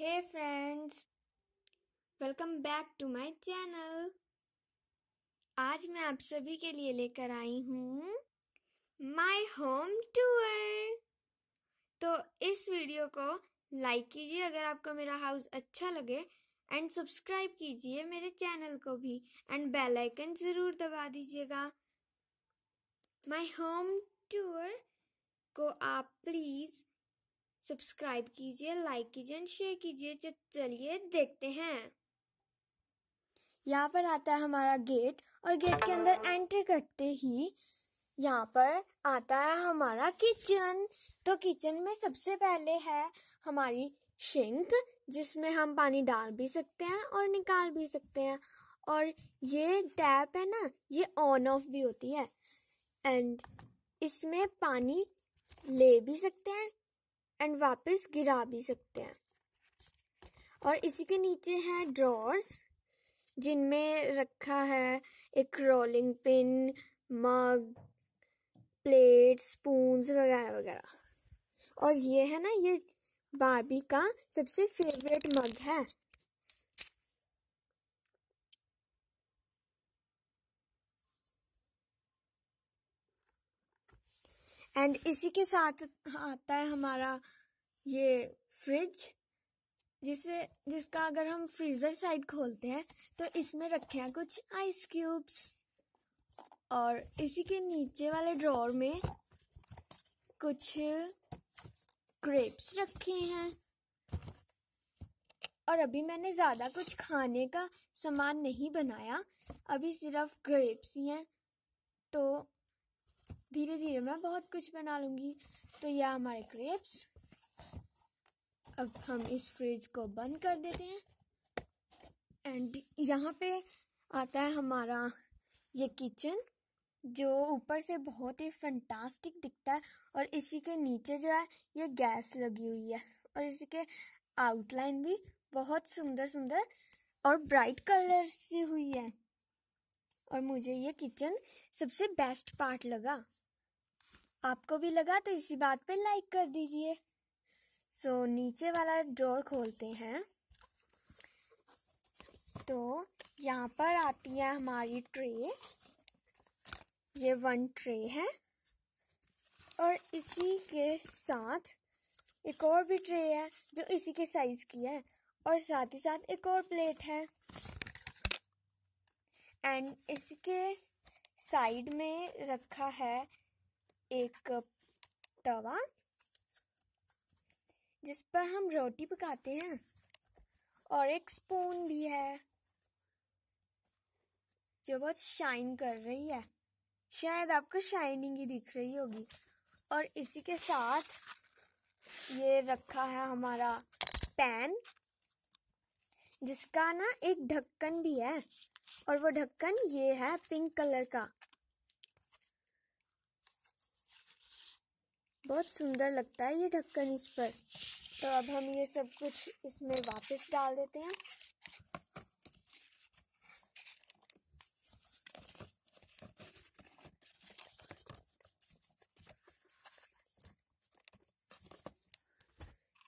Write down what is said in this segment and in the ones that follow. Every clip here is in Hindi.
Hey friends welcome back to my channel आज मैं आप सभी के लिए लेकर आई हूँ माय होम टूर तो इस वीडियो को लाइक कीजिए अगर आपको मेरा हाउस अच्छा लगे एंड सब्सक्राइब कीजिए मेरे चैनल को भी एंड बेल आइकन जरूर दबा दीजिएगा माय होम टूर को आप प्लीज़ सब्सक्राइब कीजिए लाइक कीजिए एंड शेयर कीजिए चलिए देखते हैं यहाँ पर आता है हमारा गेट और गेट के अंदर एंट्री करते ही यहाँ पर आता है हमारा किचन तो किचन में सबसे पहले है हमारी शिंक जिसमें हम पानी डाल भी सकते हैं और निकाल भी सकते हैं और ये टैप है ना ये ऑन ऑफ भी होती है एंड इसमें पानी ले भी सकते हैं एंड वापस गिरा भी सकते हैं और इसी के नीचे हैं ड्रॉर्स जिनमें रखा है एक rolling pin mug plate spoons वगैरह वगैरह और ये है ना ये बारबी का सबसे फेवरेट मग है एंड इसी के साथ आता है हमारा ये फ्रिज जिसे जिसका अगर हम फ्रीज़र साइड खोलते हैं तो इसमें रखे हैं कुछ आइस क्यूब्स और इसी के नीचे वाले ड्रॉर में कुछ क्रेप्स रखे हैं और अभी मैंने ज़्यादा कुछ खाने का सामान नहीं बनाया अभी सिर्फ ग्रेप्स ही हैं तो धीरे धीरे मैं बहुत कुछ बना लूँगी तो यह हमारे क्रेप्स अब हम इस फ्रिज को बंद कर देते हैं एंड यहाँ पे आता है हमारा ये किचन जो ऊपर से बहुत ही फंटास्टिक दिखता है और इसी के नीचे जो है ये गैस लगी हुई है और इसी के आउटलाइन भी बहुत सुंदर सुंदर और ब्राइट कलर से हुई है और मुझे ये किचन सबसे बेस्ट पार्ट लगा आपको भी लगा तो इसी बात पे लाइक कर दीजिए सो so, नीचे वाला ड्रॉर खोलते हैं तो यहाँ पर आती है हमारी ट्रे ये वन ट्रे है और इसी के साथ एक और भी ट्रे है जो इसी के साइज की है और साथ ही साथ एक और प्लेट है एंड इसके साइड में रखा है एक तवा जिस पर हम रोटी पकाते हैं और एक स्पून भी है जो बहुत शाइन कर रही है शायद आपको शाइनिंग ही दिख रही होगी और इसी के साथ ये रखा है हमारा पैन जिसका ना एक ढक्कन भी है और वो ढक्कन ये है पिंक कलर का बहुत सुंदर लगता है ये ढक्कन इस पर तो अब हम ये सब कुछ इसमें वापस डाल देते हैं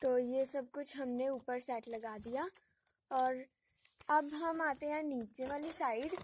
तो ये सब कुछ हमने ऊपर सेट लगा दिया और अब हम आते हैं नीचे वाली साइड